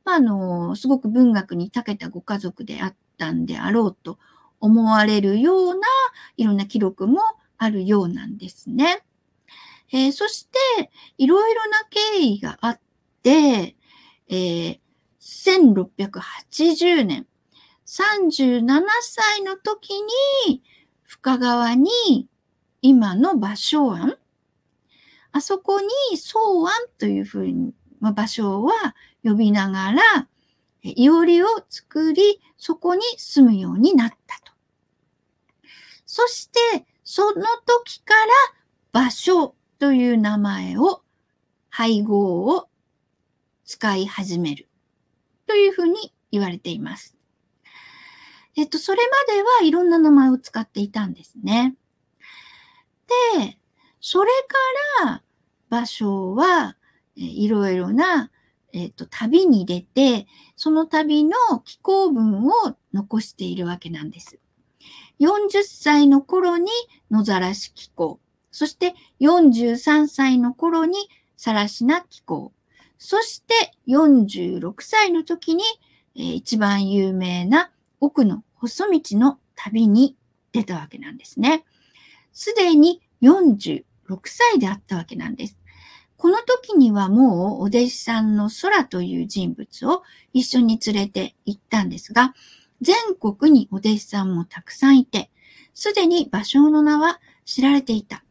[SPEAKER 1] まあ、あの、すごく文学に長けたご家族であったんであろうと思われるようないろんな記録もあるようなんですね。えー、そして、いろいろな経緯があって、えー、1680年、37歳の時に、深川に今の芭蕉庵、あそこに草庵というふうに、まあ、芭蕉は呼びながら、いおりを作り、そこに住むようになったと。そして、その時から場所という名前を、配合を使い始めるというふうに言われています。えっと、それまではいろんな名前を使っていたんですね。で、それから場所はいろいろな、えっと、旅に出て、その旅の気候文を残しているわけなんです。40歳の頃に野ざらし気候、そして43歳の頃にさらしな気候、そして46歳の時に、えー、一番有名な奥の細道の旅に出たわけなんですね。すでに46歳であったわけなんです。この時にはもうお弟子さんの空という人物を一緒に連れて行ったんですが、全国にお弟子さんもたくさんいて、すでに芭蕉の名は知られていた。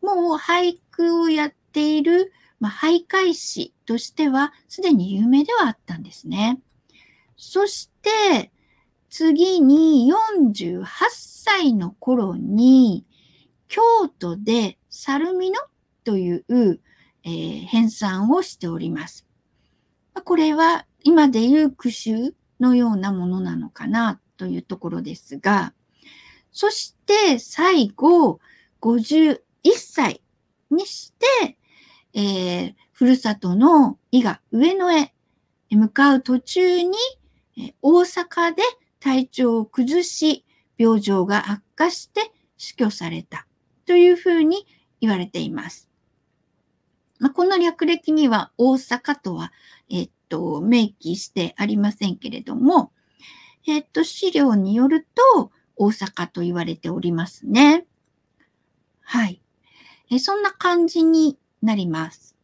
[SPEAKER 1] もう俳句をやっている、まあ、徘徊師としては、すでに有名ではあったんですね。そして、次に48歳の頃に、京都でサルミノという、えー、編纂をしております。これは今でいう句集のようなものなのかなというところですが、そして最後、51歳にして、えー、ふるさとの伊賀上野へ向かう途中に、大阪で体調を崩し、病状が悪化して死去されたというふうに言われています。まあ、この略歴には大阪とは、えと、明記してありませんけれども、えっと、資料によると、大阪と言われておりますね。はい。えそんな感じになります。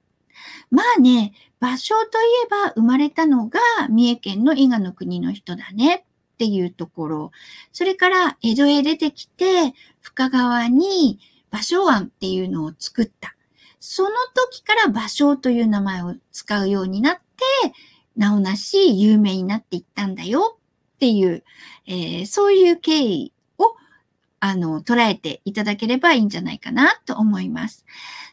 [SPEAKER 1] まあね、場所といえば生まれたのが三重県の伊賀の国の人だねっていうところ。それから江戸へ出てきて、深川に芭蕉庵っていうのを作った。その時から芭蕉という名前を使うようになって、名をなし有名になっていったんだよっていう、えー、そういう経緯を、あの、捉えていただければいいんじゃないかなと思います。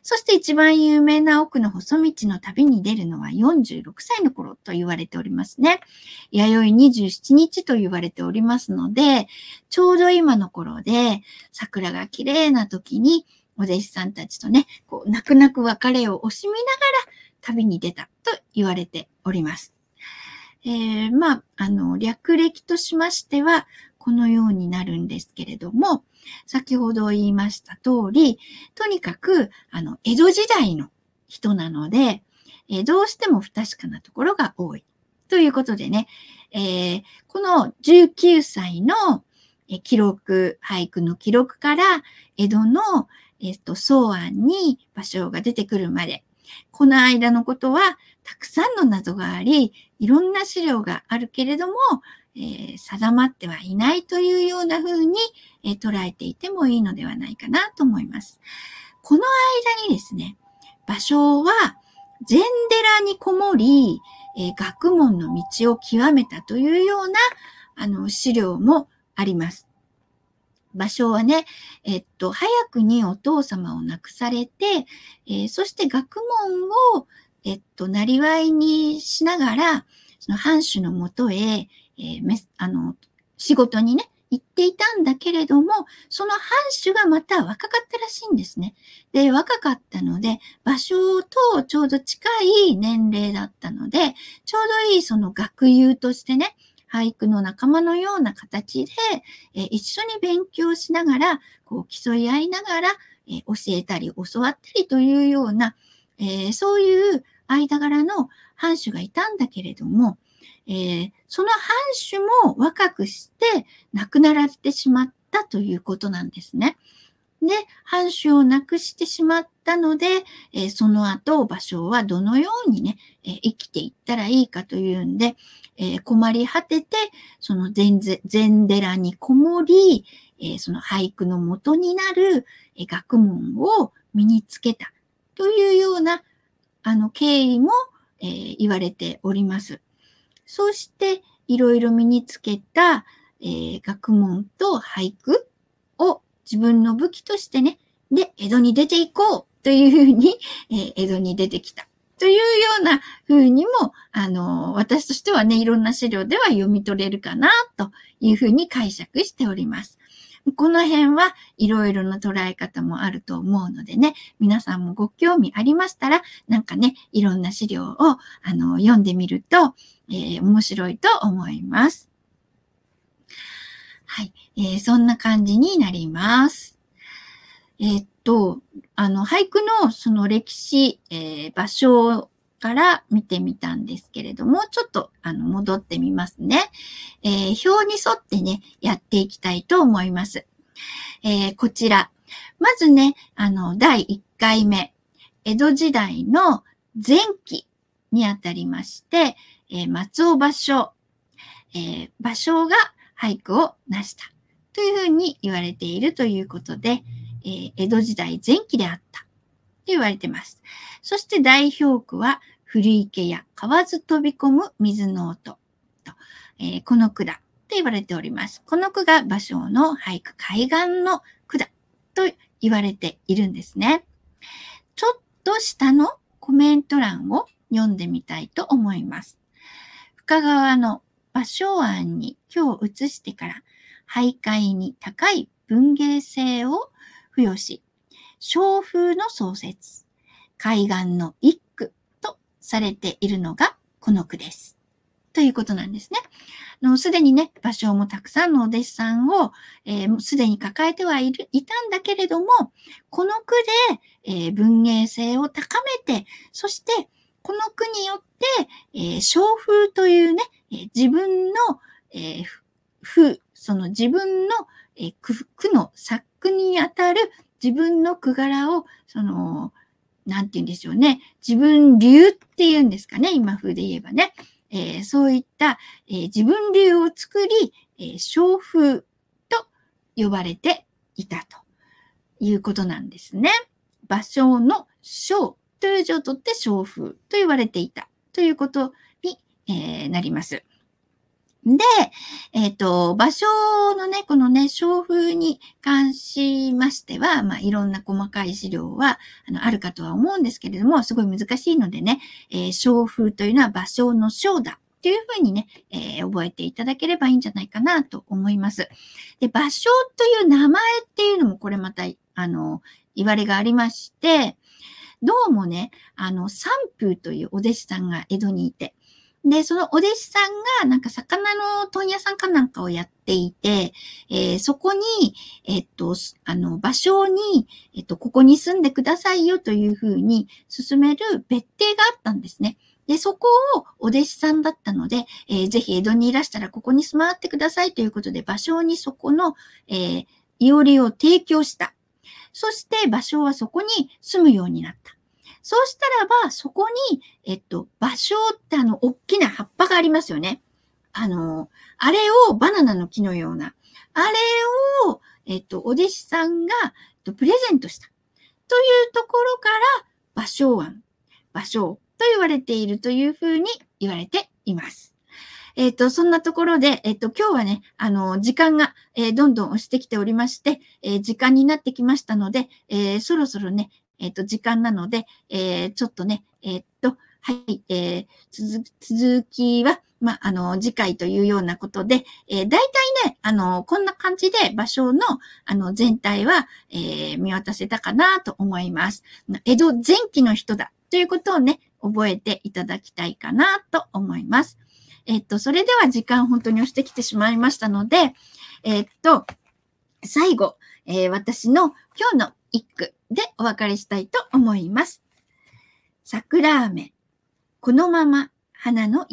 [SPEAKER 1] そして一番有名な奥の細道の旅に出るのは46歳の頃と言われておりますね。弥生27日と言われておりますので、ちょうど今の頃で桜が綺麗な時にお弟子さんたちとね、こう、泣く泣く別れを惜しみながら旅に出たと言われております。えー、まあ、あの、略歴としましては、このようになるんですけれども、先ほど言いました通り、とにかく、あの、江戸時代の人なので、えー、どうしても不確かなところが多い。ということでね、えー、この19歳の記録、俳句の記録から、江戸のえっ、と、草案に場所が出てくるまで、この間のことはたくさんの謎があり、いろんな資料があるけれども、えー、定まってはいないというような風に、えー、捉えていてもいいのではないかなと思います。この間にですね、場所は禅寺にこもり、えー、学問の道を極めたというようなあの資料もあります。場所はね、えっと、早くにお父様を亡くされて、えー、そして学問を、えっと、なりわいにしながら、その藩主のもとへ、えー、あの、仕事にね、行っていたんだけれども、その藩主がまた若かったらしいんですね。で、若かったので、場所とちょうど近い年齢だったので、ちょうどいいその学友としてね、俳句の仲間のような形で、え一緒に勉強しながら、こう競い合いながら、え教えたり教わったりというような、えそういう間柄の藩主がいたんだけれども、えー、その藩主も若くして亡くなられてしまったということなんですね。で、藩主を亡くしてしまっったので、えー、その後、場所はどのようにね、えー、生きていったらいいかというんで、え困り果てて、その禅寺にこもり、えその俳句の元になる、え学問を身につけたというような、あの、経緯も、え言われております。そして、いろいろ身につけた、え学問と俳句を自分の武器としてね、で、江戸に出ていこうというふうに、[laughs] えー、江戸に出てきた。というような風にも、あの、私としてはね、いろんな資料では読み取れるかな、というふうに解釈しております。この辺はいろいろな捉え方もあると思うのでね、皆さんもご興味ありましたら、なんかね、いろんな資料をあの読んでみると、えー、面白いと思います。はい、えー、そんな感じになります。えー、っと、あの、俳句のその歴史、えー、場所から見てみたんですけれども、ちょっとあの戻ってみますね、えー、表に沿ってね、やっていきたいと思います。えー、こちら。まずね、あの、第1回目、江戸時代の前期にあたりまして、えー、松尾芭蕉、えー、芭蕉が俳句を成したというふうに言われているということで、えー、江戸時代前期であったと言われてます。そして代表句は、古池や河津飛び込む水の音と、えー、この句だと言われております。この句が芭蕉の俳句海岸の句だと言われているんですね。ちょっと下のコメント欄を読んでみたいと思います。深川の芭蕉庵に今日移してから、徘徊に高い文芸性を不よし、小風の創設、海岸の一句とされているのがこの句です。ということなんですね。のすでにね、場所もたくさんのお弟子さんを、えー、すでに抱えてはいる、いたんだけれども、この句で、えー、文芸性を高めて、そして、この句によって、えー、小風というね、えー、自分の、えー、風、その自分の、えー、句の作クにあたる自分の句柄を、その、なんて言うんでしょうね。自分流っていうんですかね。今風で言えばね。えー、そういった、えー、自分流を作り、えー、小風と呼ばれていたということなんですね。場所の小という字をとって小風と言われていたということに、えー、なります。で、えっ、ー、と、場所のね、このね、商風に関しましては、まあ、いろんな細かい資料は、あの、あるかとは思うんですけれども、すごい難しいのでね、えー、商風というのは場所の章だっていうふうにね、えー、覚えていただければいいんじゃないかなと思います。で、場所という名前っていうのも、これまた、あの、言われがありまして、どうもね、あの、三風というお弟子さんが江戸にいて、で、そのお弟子さんが、なんか魚の問屋さんかなんかをやっていて、えー、そこに、えっと、あの、場所に、えっと、ここに住んでくださいよというふうに進める別邸があったんですね。で、そこをお弟子さんだったので、えー、ぜひ江戸にいらしたらここに住まわってくださいということで、場所にそこの、えー、いおりを提供した。そして、場所はそこに住むようになった。そうしたらば、そこに、えっと、芭蕉ってあの、大きな葉っぱがありますよね。あの、あれをバナナの木のような、あれを、えっと、お弟子さんが、えっと、プレゼントした。というところから、芭蕉庵、芭蕉と言われているというふうに言われています。えっ、と、そんなところで、えっ、と、今日はね、あの、時間が、えー、どんどん押してきておりまして、え時間になってきましたので、えそろそろね、えっ、ー、と、時間なので、えー、ちょっとね、えっ、と、はい、えー、続きは、まあ、あの、次回というようなことで、えー、大体ね、あの、こんな感じで場所の、あの、全体は、えー、見渡せたかなと思います。江戸前期の人だということをね、覚えていただきたいかなと思います。えっと、それでは時間本当に押してきてしまいましたので、えっと、最後、えー、私の今日の一句でお別れしたいと思います。桜雨、このまま花の